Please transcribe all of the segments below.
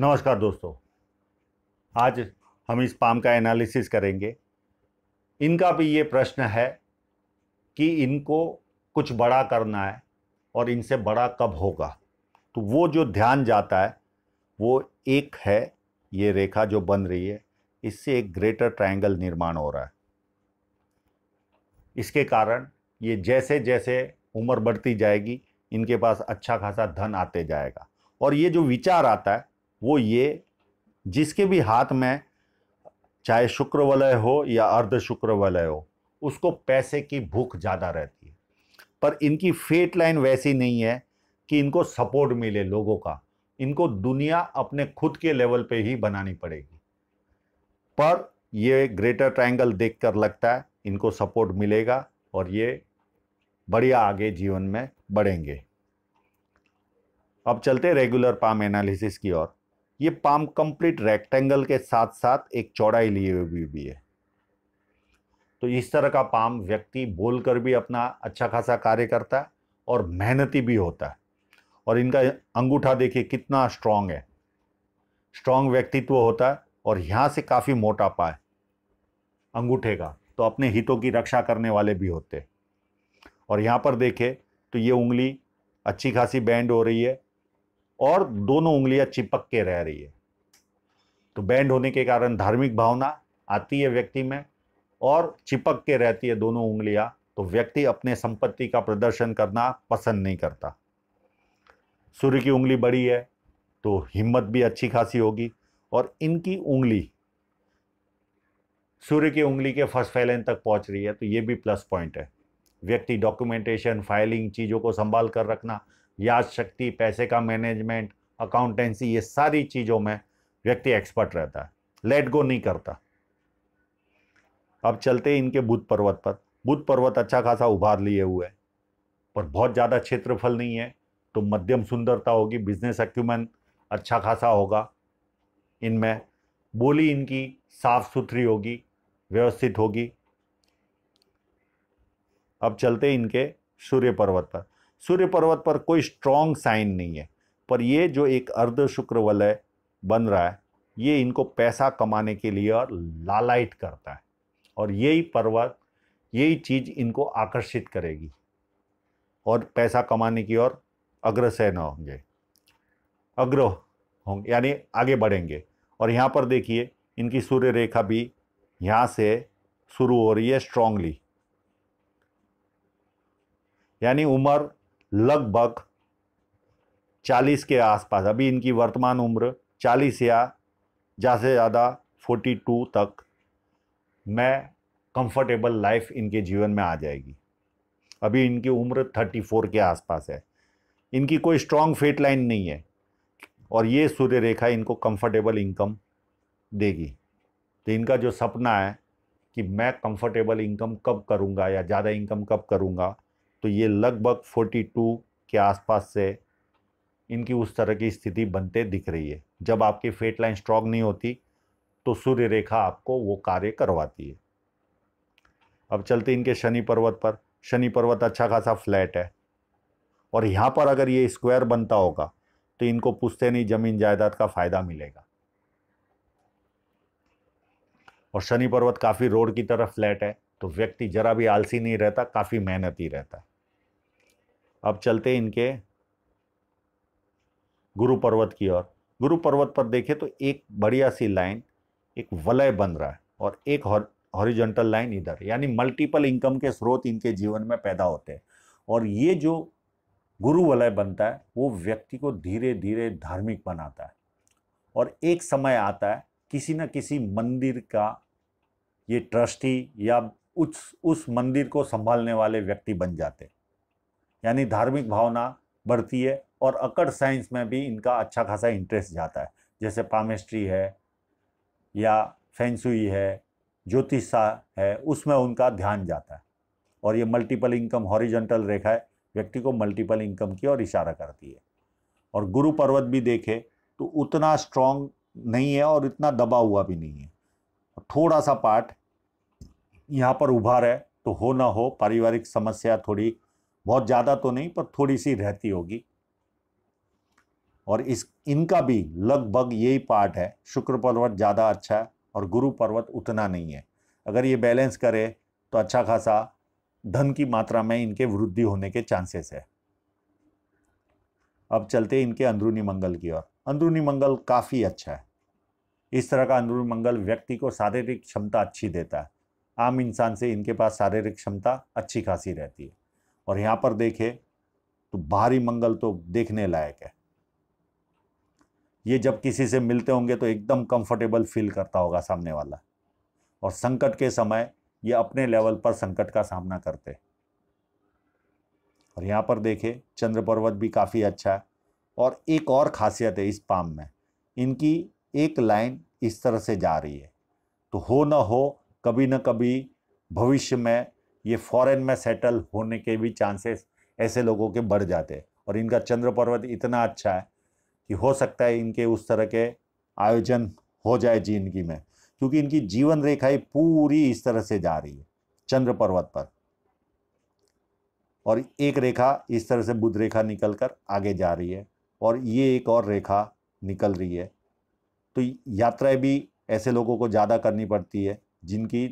नमस्कार दोस्तों आज हम इस पाम का एनालिसिस करेंगे इनका भी ये प्रश्न है कि इनको कुछ बड़ा करना है और इनसे बड़ा कब होगा तो वो जो ध्यान जाता है वो एक है ये रेखा जो बन रही है इससे एक ग्रेटर ट्रायंगल निर्माण हो रहा है इसके कारण ये जैसे जैसे उम्र बढ़ती जाएगी इनके पास अच्छा खासा धन आते जाएगा और ये जो विचार आता है वो ये जिसके भी हाथ में चाहे शुक्र वलय हो या अर्ध शुक्र वलय हो उसको पैसे की भूख ज़्यादा रहती है पर इनकी फेट लाइन वैसी नहीं है कि इनको सपोर्ट मिले लोगों का इनको दुनिया अपने खुद के लेवल पे ही बनानी पड़ेगी पर ये ग्रेटर ट्रायंगल देखकर लगता है इनको सपोर्ट मिलेगा और ये बढ़िया आगे जीवन में बढ़ेंगे अब चलते रेगुलर पाम एनालिसिस की ओर ये पाम कंप्लीट रेक्टेंगल के साथ साथ एक चौड़ाई लिए हुए भी है तो इस तरह का पाम व्यक्ति बोलकर भी अपना अच्छा खासा कार्य करता है और मेहनती भी होता है और इनका अंगूठा देखिए कितना स्ट्रांग है स्ट्रांग व्यक्तित्व होता है और यहाँ से काफ़ी मोटा पाए अंगूठे का तो अपने हितों की रक्षा करने वाले भी होते और यहाँ पर देखे तो ये उंगली अच्छी खासी बैंड हो रही है और दोनों उंगलियां चिपक के रह रही है तो बैंड होने के कारण धार्मिक भावना आती है व्यक्ति में और चिपक के रहती है दोनों उंगलियां तो व्यक्ति अपने संपत्ति का प्रदर्शन करना पसंद नहीं करता सूर्य की उंगली बड़ी है तो हिम्मत भी अच्छी खासी होगी और इनकी उंगली सूर्य की उंगली के फर्स्ट फैलन तक पहुंच रही है तो ये भी प्लस पॉइंट है व्यक्ति डॉक्यूमेंटेशन फाइलिंग चीज़ों को संभाल कर रखना याद शक्ति पैसे का मैनेजमेंट अकाउंटेंसी ये सारी चीज़ों में व्यक्ति एक्सपर्ट रहता है लेट गो नहीं करता अब चलते इनके बुद्ध पर्वत पर बुद्ध पर्वत अच्छा खासा उभार लिए हुए है पर बहुत ज़्यादा क्षेत्रफल नहीं है तो मध्यम सुंदरता होगी बिजनेस एक्यूमेंट अच्छा खासा होगा इनमें बोली इनकी साफ सुथरी होगी व्यवस्थित होगी अब चलते इनके सूर्य पर्वत पर सूर्य पर्वत पर कोई स्ट्रॉन्ग साइन नहीं है पर ये जो एक अर्ध शुक्र वलय बन रहा है ये इनको पैसा कमाने के लिए और लालाइट करता है और यही पर्वत यही चीज़ इनको आकर्षित करेगी और पैसा कमाने की ओर न होंगे अग्र होंगे यानी आगे बढ़ेंगे और यहाँ पर देखिए इनकी सूर्य रेखा भी यहाँ से शुरू हो रही है स्ट्रांगली यानी उम्र लगभग 40 के आसपास अभी इनकी वर्तमान उम्र 40 या ज़्यादा से ज़्यादा 42 तक में कंफर्टेबल लाइफ इनके जीवन में आ जाएगी अभी इनकी उम्र 34 के आसपास है इनकी कोई स्ट्रॉन्ग फेट लाइन नहीं है और ये सूर्य रेखा इनको कंफर्टेबल इनकम देगी तो इनका जो सपना है कि मैं कंफर्टेबल इनकम कब करूँगा या ज़्यादा इनकम कब करूँगा तो ये लगभग 42 के आसपास से इनकी उस तरह की स्थिति बनते दिख रही है जब आपकी फेट लाइन स्ट्रॉन्ग नहीं होती तो सूर्य रेखा आपको वो कार्य करवाती है अब चलते इनके शनि पर्वत पर शनि पर्वत अच्छा खासा फ्लैट है और यहाँ पर अगर ये स्क्वायर बनता होगा तो इनको पुस्ते नहीं जमीन जायदाद का फायदा मिलेगा और शनि पर्वत काफ़ी रोड की तरफ फ्लैट है तो व्यक्ति जरा भी आलसी नहीं रहता काफ़ी मेहनती रहता है अब चलते इनके गुरु पर्वत की ओर गुरु पर्वत पर देखें तो एक बढ़िया सी लाइन एक वलय बन रहा है और एक हॉरिजेंटल लाइन इधर यानी मल्टीपल इनकम के स्रोत इनके जीवन में पैदा होते हैं और ये जो गुरु वलय बनता है वो व्यक्ति को धीरे धीरे धार्मिक बनाता है और एक समय आता है किसी न किसी मंदिर का ये ट्रस्टी या उस उस मंदिर को संभालने वाले व्यक्ति बन जाते हैं यानी धार्मिक भावना बढ़ती है और अकड़ साइंस में भी इनका अच्छा खासा इंटरेस्ट जाता है जैसे पामेस्ट्री है या फेंसुई है ज्योतिषा है उसमें उनका ध्यान जाता है और ये मल्टीपल इनकम हॉरिजेंटल रेखा है व्यक्ति को मल्टीपल इनकम की ओर इशारा करती है और गुरु पर्वत भी देखे तो उतना स्ट्रांग नहीं है और इतना दबा हुआ भी नहीं है थोड़ा सा पार्ट यहाँ पर उभार है तो हो ना हो पारिवारिक समस्या थोड़ी बहुत ज़्यादा तो नहीं पर थोड़ी सी रहती होगी और इस इनका भी लगभग यही पार्ट है शुक्र पर्वत ज़्यादा अच्छा है और गुरु पर्वत उतना नहीं है अगर ये बैलेंस करे तो अच्छा खासा धन की मात्रा में इनके वृद्धि होने के चांसेस है अब चलते हैं इनके अंदरूनी मंगल की ओर अंदरूनी मंगल काफ़ी अच्छा है इस तरह का अंदरूनी मंगल व्यक्ति को शारीरिक क्षमता अच्छी देता है आम इंसान से इनके पास शारीरिक क्षमता अच्छी खासी रहती है और यहाँ पर देखे तो भारी मंगल तो देखने लायक है ये जब किसी से मिलते होंगे तो एकदम कंफर्टेबल फील करता होगा सामने वाला और संकट के समय ये अपने लेवल पर संकट का सामना करते और यहाँ पर देखे चंद्र पर्वत भी काफ़ी अच्छा है और एक और खासियत है इस पाम में इनकी एक लाइन इस तरह से जा रही है तो हो न हो कभी न कभी भविष्य में ये फॉरेन में सेटल होने के भी चांसेस ऐसे लोगों के बढ़ जाते हैं और इनका चंद्र पर्वत इतना अच्छा है कि हो सकता है इनके उस तरह के आयोजन हो जाए जिंदगी में क्योंकि इनकी जीवन रेखा ही पूरी इस तरह से जा रही है चंद्र पर्वत पर और एक रेखा इस तरह से बुध रेखा निकल कर आगे जा रही है और ये एक और रेखा निकल रही है तो यात्राएं भी ऐसे लोगों को ज़्यादा करनी पड़ती है जिनकी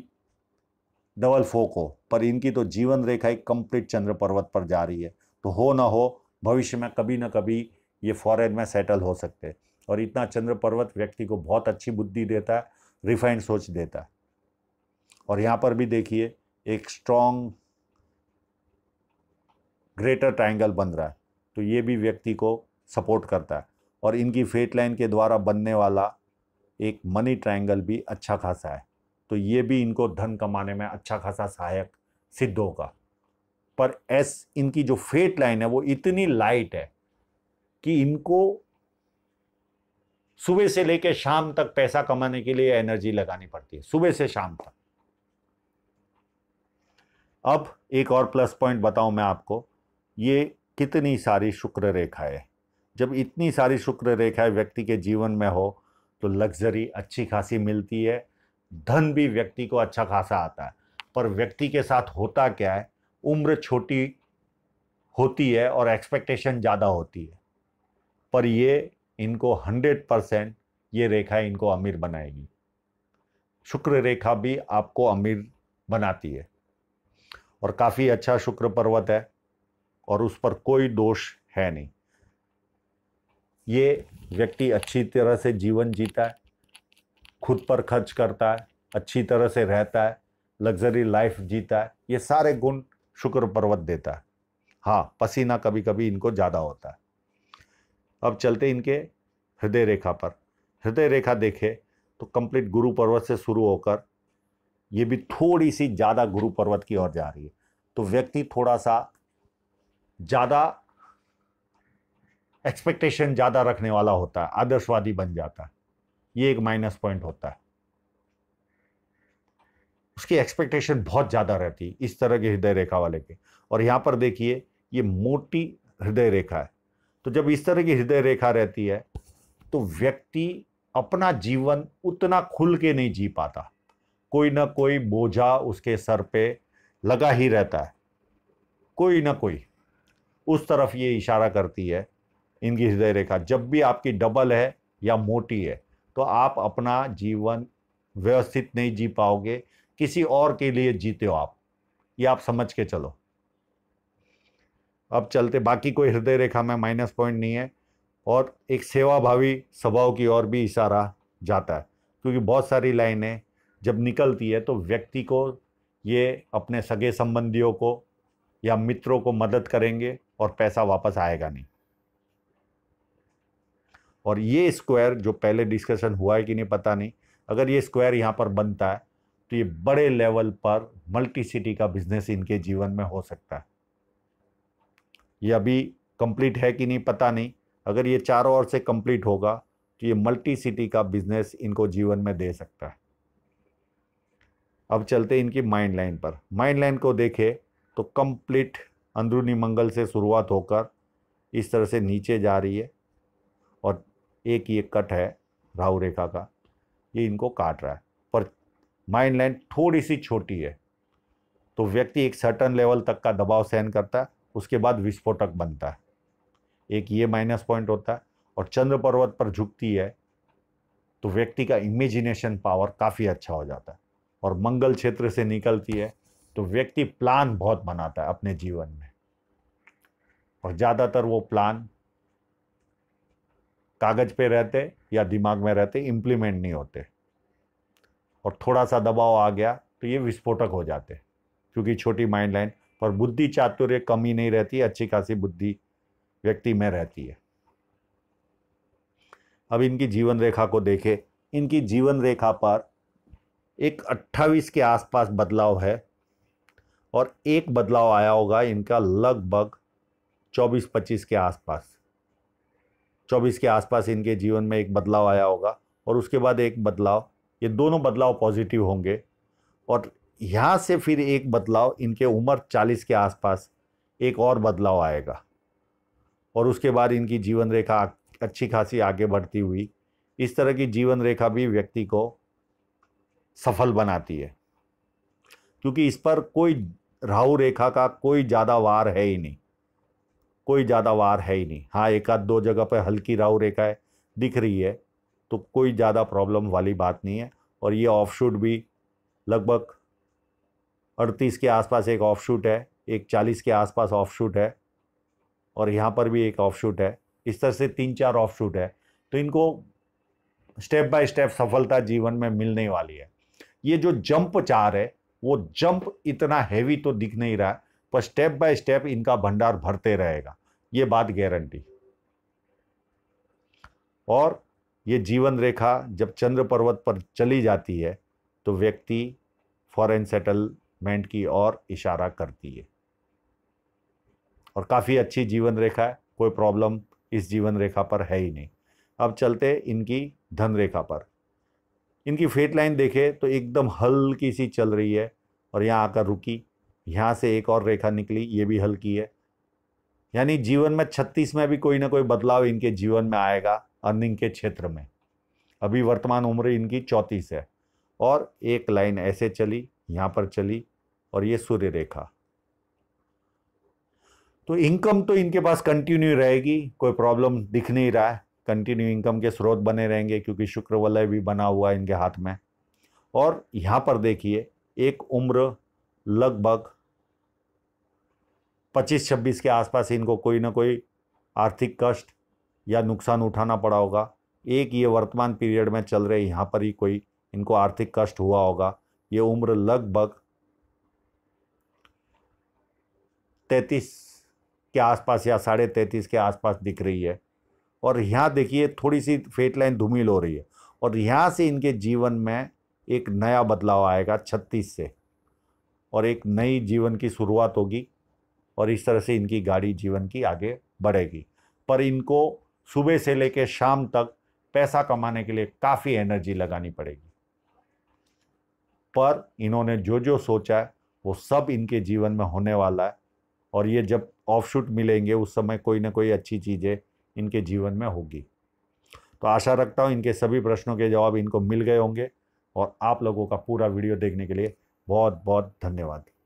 डबल फोक हो पर इनकी तो जीवन रेखा एक कंप्लीट चंद्र पर्वत पर जा रही है तो हो ना हो भविष्य में कभी ना कभी ये फॉरेन में सेटल हो सकते हैं और इतना चंद्र पर्वत व्यक्ति को बहुत अच्छी बुद्धि देता है रिफाइंड सोच देता है और यहाँ पर भी देखिए एक स्ट्रॉन्ग ग्रेटर ट्राइंगल बन रहा है तो ये भी व्यक्ति को सपोर्ट करता है और इनकी फेट लाइन के द्वारा बनने वाला एक मनी ट्राइंगल भी अच्छा खासा है तो ये भी इनको धन कमाने में अच्छा खासा सहायक सिद्ध होगा पर एस इनकी जो फेट लाइन है वो इतनी लाइट है कि इनको सुबह से लेकर शाम तक पैसा कमाने के लिए एनर्जी लगानी पड़ती है सुबह से शाम तक अब एक और प्लस पॉइंट बताऊं मैं आपको ये कितनी सारी शुक्र रेखाएं जब इतनी सारी शुक्र रेखाएं व्यक्ति के जीवन में हो तो लग्जरी अच्छी खासी मिलती है धन भी व्यक्ति को अच्छा खासा आता है पर व्यक्ति के साथ होता क्या है उम्र छोटी होती है और एक्सपेक्टेशन ज़्यादा होती है पर ये इनको हंड्रेड परसेंट ये रेखा इनको अमीर बनाएगी शुक्र रेखा भी आपको अमीर बनाती है और काफ़ी अच्छा शुक्र पर्वत है और उस पर कोई दोष है नहीं ये व्यक्ति अच्छी तरह से जीवन जीता है खुद पर खर्च करता है अच्छी तरह से रहता है लग्जरी लाइफ जीता है ये सारे गुण शुक्र पर्वत देता है हाँ पसीना कभी कभी इनको ज़्यादा होता है अब चलते इनके हृदय रेखा पर हृदय रेखा देखे तो कंप्लीट गुरु पर्वत से शुरू होकर ये भी थोड़ी सी ज़्यादा गुरु पर्वत की ओर जा रही है तो व्यक्ति थोड़ा सा ज़्यादा एक्सपेक्टेशन ज़्यादा रखने वाला होता है आदर्शवादी बन जाता है ये एक माइनस पॉइंट होता है उसकी एक्सपेक्टेशन बहुत ज़्यादा रहती है इस तरह के हृदय रेखा वाले के और यहां पर देखिए ये मोटी हृदय रेखा है तो जब इस तरह की हृदय रेखा रहती है तो व्यक्ति अपना जीवन उतना खुल के नहीं जी पाता कोई ना कोई बोझा उसके सर पे लगा ही रहता है कोई ना कोई उस तरफ ये इशारा करती है इनकी हृदय रेखा जब भी आपकी डबल है या मोटी है तो आप अपना जीवन व्यवस्थित नहीं जी पाओगे किसी और के लिए जीते हो आप ये आप समझ के चलो अब चलते बाकी कोई हृदय रेखा में माइनस पॉइंट नहीं है और एक सेवाभावी स्वभाव की ओर भी इशारा जाता है क्योंकि बहुत सारी लाइनें जब निकलती है तो व्यक्ति को ये अपने सगे संबंधियों को या मित्रों को मदद करेंगे और पैसा वापस आएगा नहीं और ये स्क्वायर जो पहले डिस्कशन हुआ है कि नहीं पता नहीं अगर ये स्क्वायर यहाँ पर बनता है तो ये बड़े लेवल पर मल्टी सिटी का बिजनेस इनके जीवन में हो सकता है ये अभी कंप्लीट है कि नहीं पता नहीं अगर ये चारों ओर से कंप्लीट होगा तो ये मल्टी सिटी का बिजनेस इनको जीवन में दे सकता है अब चलते इनकी माइंड लाइन पर माइंड लाइन को देखें तो कंप्लीट अंदरूनी मंगल से शुरुआत होकर इस तरह से नीचे जा रही है एक ये कट है राहु रेखा का ये इनको काट रहा है पर माइंड लाइन थोड़ी सी छोटी है तो व्यक्ति एक सर्टन लेवल तक का दबाव सहन करता है उसके बाद विस्फोटक बनता है एक ये माइनस पॉइंट होता है और चंद्र पर्वत पर झुकती है तो व्यक्ति का इमेजिनेशन पावर काफ़ी अच्छा हो जाता है और मंगल क्षेत्र से निकलती है तो व्यक्ति प्लान बहुत बनाता है अपने जीवन में और ज़्यादातर वो प्लान कागज़ पे रहते या दिमाग में रहते इम्प्लीमेंट नहीं होते और थोड़ा सा दबाव आ गया तो ये विस्फोटक हो जाते क्योंकि छोटी माइंड लाइन पर बुद्धि चातुर्य कमी नहीं रहती अच्छी खासी बुद्धि व्यक्ति में रहती है अब इनकी जीवन रेखा को देखें इनकी जीवन रेखा पर एक 28 के आसपास बदलाव है और एक बदलाव आया होगा इनका लगभग 24-25 के आसपास चौबीस के आसपास इनके जीवन में एक बदलाव आया होगा और उसके बाद एक बदलाव ये दोनों बदलाव पॉजिटिव होंगे और यहाँ से फिर एक बदलाव इनके उम्र चालीस के आसपास एक और बदलाव आएगा और उसके बाद इनकी जीवन रेखा अच्छी खासी आगे बढ़ती हुई इस तरह की जीवन रेखा भी व्यक्ति को सफल बनाती है क्योंकि इस पर कोई राहु रेखा का कोई ज़्यादा वार है ही नहीं कोई ज़्यादा वार है ही नहीं हाँ एक आध दो जगह पर हल्की राहु रेखा है दिख रही है तो कोई ज़्यादा प्रॉब्लम वाली बात नहीं है और ये ऑफ शूट भी लगभग अड़तीस के आसपास एक ऑफ शूट है एक चालीस के आसपास ऑफ शूट है और यहाँ पर भी एक ऑफ शूट है इस तरह से तीन चार ऑफ शूट है तो इनको स्टेप बाय स्टेप सफलता जीवन में मिलने वाली है ये जो जंप चार है वो जंप इतना हैवी तो दिख नहीं रहा पर स्टेप बाय स्टेप इनका भंडार भरते रहेगा ये बात गारंटी और ये जीवन रेखा जब चंद्र पर्वत पर चली जाती है तो व्यक्ति फॉरेन सेटलमेंट की ओर इशारा करती है और काफ़ी अच्छी जीवन रेखा है कोई प्रॉब्लम इस जीवन रेखा पर है ही नहीं अब चलते इनकी धन रेखा पर इनकी फेट लाइन देखें तो एकदम हल्की सी चल रही है और यहाँ आकर रुकी यहाँ से एक और रेखा निकली ये भी हल्की है यानी जीवन में छत्तीस में भी कोई ना कोई बदलाव इनके जीवन में आएगा अर्निंग के क्षेत्र में अभी वर्तमान उम्र इनकी चौंतीस है और एक लाइन ऐसे चली यहाँ पर चली और ये सूर्य रेखा तो इनकम तो इनके पास कंटिन्यू रहेगी कोई प्रॉब्लम दिख नहीं रहा है कंटिन्यू इनकम के स्रोत बने रहेंगे क्योंकि शुक्र वलय भी बना हुआ है इनके हाथ में और यहाँ पर देखिए एक उम्र लगभग पच्चीस छब्बीस के आसपास इनको कोई ना कोई आर्थिक कष्ट या नुकसान उठाना पड़ा होगा एक ये वर्तमान पीरियड में चल रहे यहाँ पर ही कोई इनको आर्थिक कष्ट हुआ होगा ये उम्र लगभग तैतीस के आसपास या साढ़े तैंतीस के आसपास दिख रही है और यहाँ देखिए थोड़ी सी फेट लाइन धूमिल हो रही है और यहाँ से इनके जीवन में एक नया बदलाव आएगा छत्तीस से और एक नई जीवन की शुरुआत होगी और इस तरह से इनकी गाड़ी जीवन की आगे बढ़ेगी पर इनको सुबह से लेकर शाम तक पैसा कमाने के लिए काफ़ी एनर्जी लगानी पड़ेगी पर इन्होंने जो जो सोचा है वो सब इनके जीवन में होने वाला है और ये जब ऑफशूट मिलेंगे उस समय कोई ना कोई अच्छी चीज़ें इनके जीवन में होगी तो आशा रखता हूँ इनके सभी प्रश्नों के जवाब इनको मिल गए होंगे और आप लोगों का पूरा वीडियो देखने के लिए बहुत बहुत धन्यवाद